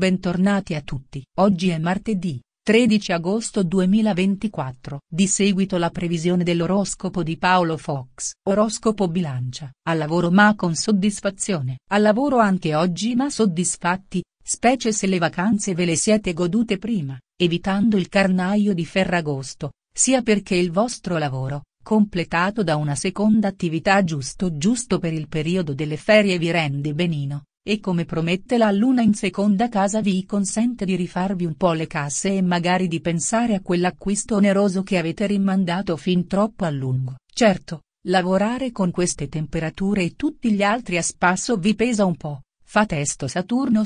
Bentornati a tutti. Oggi è martedì, 13 agosto 2024. Di seguito la previsione dell'oroscopo di Paolo Fox. Oroscopo bilancia. Al lavoro ma con soddisfazione. Al lavoro anche oggi ma soddisfatti, specie se le vacanze ve le siete godute prima, evitando il carnaio di Ferragosto, sia perché il vostro lavoro, completato da una seconda attività giusto giusto per il periodo delle ferie vi rende benino e come promette la luna in seconda casa vi consente di rifarvi un po' le casse e magari di pensare a quell'acquisto oneroso che avete rimandato fin troppo a lungo. Certo, lavorare con queste temperature e tutti gli altri a spasso vi pesa un po'. Fa testo Saturno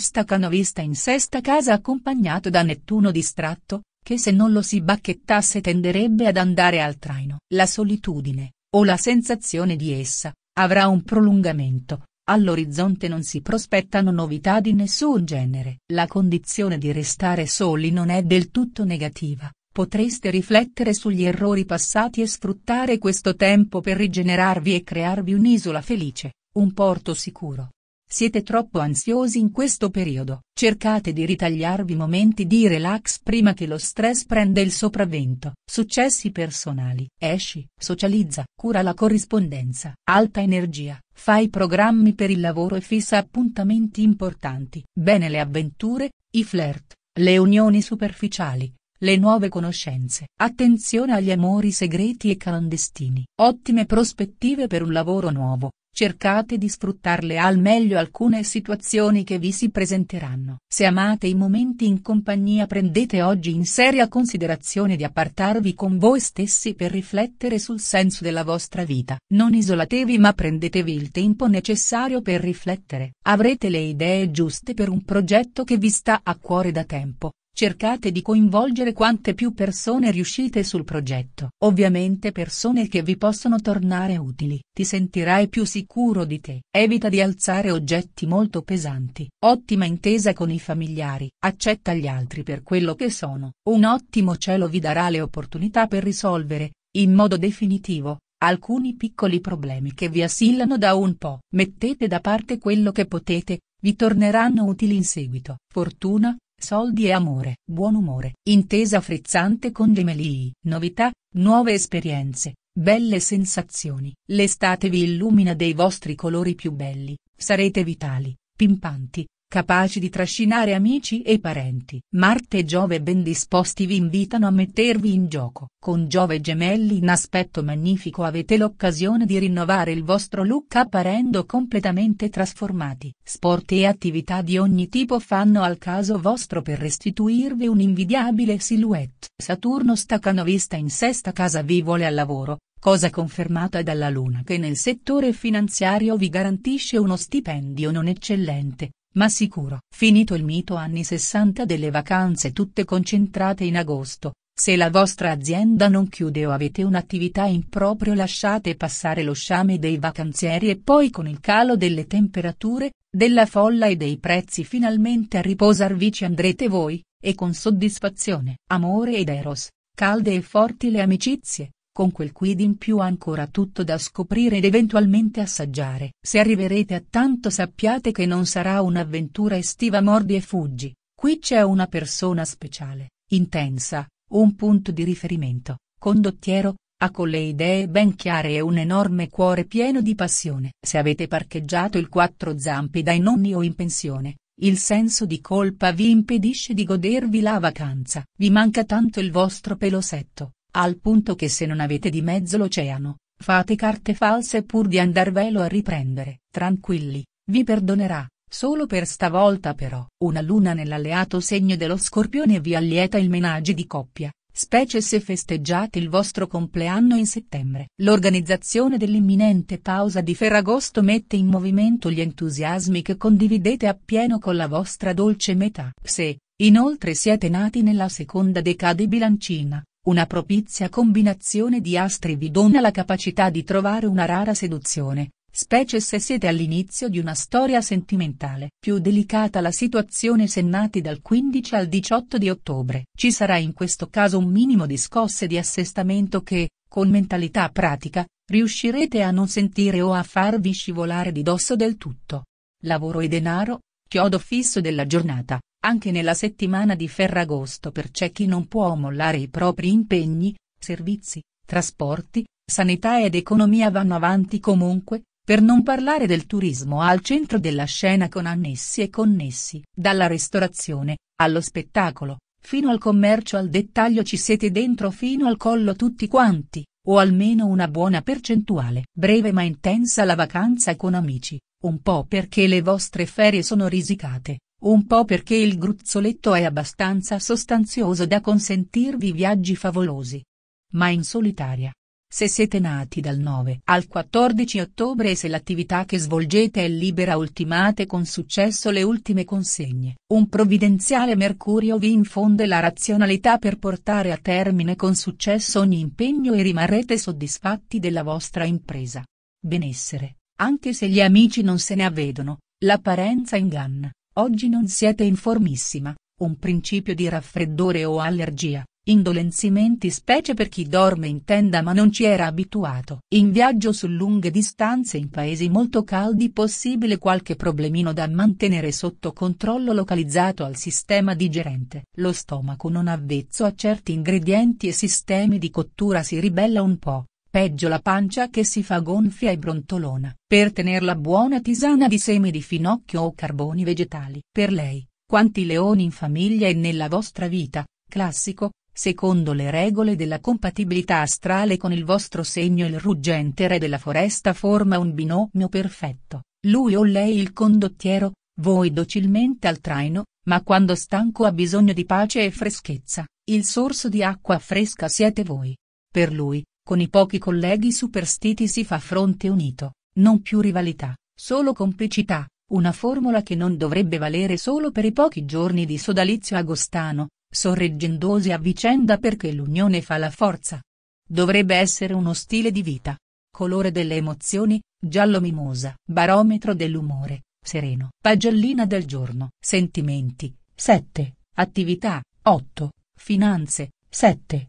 vista in sesta casa accompagnato da Nettuno distratto, che se non lo si bacchettasse tenderebbe ad andare al traino. La solitudine, o la sensazione di essa, avrà un prolungamento, All'orizzonte non si prospettano novità di nessun genere. La condizione di restare soli non è del tutto negativa, potreste riflettere sugli errori passati e sfruttare questo tempo per rigenerarvi e crearvi un'isola felice, un porto sicuro. Siete troppo ansiosi in questo periodo, cercate di ritagliarvi momenti di relax prima che lo stress prenda il sopravvento. Successi personali. Esci, socializza, cura la corrispondenza. Alta energia, fai programmi per il lavoro e fissa appuntamenti importanti. Bene le avventure, i flirt, le unioni superficiali, le nuove conoscenze. Attenzione agli amori segreti e clandestini. Ottime prospettive per un lavoro nuovo, cercate di sfruttarle al meglio alcune situazioni che vi si presenteranno. Se amate i momenti in compagnia prendete oggi in seria considerazione di appartarvi con voi stessi per riflettere sul senso della vostra vita. Non isolatevi ma prendetevi il tempo necessario per riflettere. Avrete le idee giuste per un progetto che vi sta a cuore da tempo, Cercate di coinvolgere quante più persone riuscite sul progetto. Ovviamente persone che vi possono tornare utili. Ti sentirai più sicuro di te. Evita di alzare oggetti molto pesanti. Ottima intesa con i familiari. Accetta gli altri per quello che sono. Un ottimo cielo vi darà le opportunità per risolvere, in modo definitivo, alcuni piccoli problemi che vi assillano da un po'. Mettete da parte quello che potete, vi torneranno utili in seguito. Fortuna, soldi e amore, buon umore, intesa frizzante con gemelii, novità, nuove esperienze, belle sensazioni, l'estate vi illumina dei vostri colori più belli, sarete vitali, pimpanti, capaci di trascinare amici e parenti. Marte e Giove ben disposti vi invitano a mettervi in gioco. Con Giove gemelli in aspetto magnifico avete l'occasione di rinnovare il vostro look apparendo completamente trasformati. Sport e attività di ogni tipo fanno al caso vostro per restituirvi un'invidiabile silhouette. Saturno vista in sesta casa vi vuole al lavoro, cosa confermata dalla Luna che nel settore finanziario vi garantisce uno stipendio non eccellente, ma sicuro, finito il mito anni 60 delle vacanze tutte concentrate in agosto, se la vostra azienda non chiude o avete un'attività in proprio lasciate passare lo sciame dei vacanzieri e poi con il calo delle temperature, della folla e dei prezzi finalmente a riposarvi ci andrete voi, e con soddisfazione. Amore ed Eros, calde e forti le amicizie, con quel quid in più ancora tutto da scoprire ed eventualmente assaggiare. Se arriverete a tanto sappiate che non sarà un'avventura estiva mordi e fuggi, qui c'è una persona speciale, intensa, un punto di riferimento, condottiero, ha con le idee ben chiare e un enorme cuore pieno di passione. Se avete parcheggiato il quattro zampi dai nonni o in pensione, il senso di colpa vi impedisce di godervi la vacanza. Vi manca tanto il vostro pelosetto, al punto che se non avete di mezzo l'oceano, fate carte false pur di andarvelo a riprendere. Tranquilli, vi perdonerà. Solo per stavolta però. Una luna nell'alleato segno dello scorpione vi allieta il menage di coppia, specie se festeggiate il vostro compleanno in settembre. L'organizzazione dell'imminente pausa di Ferragosto mette in movimento gli entusiasmi che condividete appieno con la vostra dolce metà. Se, inoltre siete nati nella seconda decade bilancina, una propizia combinazione di astri vi dona la capacità di trovare una rara seduzione, specie se siete all'inizio di una storia sentimentale. Più delicata la situazione se nati dal 15 al 18 di ottobre. Ci sarà in questo caso un minimo di scosse di assestamento che, con mentalità pratica, riuscirete a non sentire o a farvi scivolare di dosso del tutto. Lavoro e denaro, chiodo fisso della giornata, anche nella settimana di Ferragosto per c'è chi non può mollare i propri impegni, servizi, trasporti, sanità ed economia vanno avanti comunque, per non parlare del turismo al centro della scena con annessi e connessi, dalla ristorazione, allo spettacolo, fino al commercio al dettaglio ci siete dentro fino al collo tutti quanti, o almeno una buona percentuale. Breve ma intensa la vacanza con amici, un po' perché le vostre ferie sono risicate, un po' perché il gruzzoletto è abbastanza sostanzioso da consentirvi viaggi favolosi. Ma in solitaria. Se siete nati dal 9 al 14 ottobre e se l'attività che svolgete è libera ultimate con successo le ultime consegne. Un provvidenziale mercurio vi infonde la razionalità per portare a termine con successo ogni impegno e rimarrete soddisfatti della vostra impresa. Benessere, anche se gli amici non se ne avvedono, l'apparenza inganna, Oggi non siete informissima, un principio di raffreddore o allergia, indolenzimenti specie per chi dorme in tenda ma non ci era abituato. In viaggio su lunghe distanze in paesi molto caldi possibile qualche problemino da mantenere sotto controllo localizzato al sistema digerente. Lo stomaco non avvezzo a certi ingredienti e sistemi di cottura si ribella un po', peggio la pancia che si fa gonfia e brontolona. Per tenerla buona tisana di semi di finocchio o carboni vegetali. Per lei, quanti leoni in famiglia e nella vostra vita, classico, secondo le regole della compatibilità astrale con il vostro segno il ruggente re della foresta forma un binomio perfetto, lui o lei il condottiero, voi docilmente al traino, ma quando stanco ha bisogno di pace e freschezza, il sorso di acqua fresca siete voi. Per lui, con i pochi colleghi superstiti si fa fronte unito, non più rivalità, solo complicità, una formula che non dovrebbe valere solo per i pochi giorni di sodalizio agostano, sorreggendosi a vicenda perché l'unione fa la forza. Dovrebbe essere uno stile di vita. Colore delle emozioni, giallo mimosa, barometro dell'umore, sereno, pagellina del giorno, sentimenti, 7, attività, 8, finanze, 7,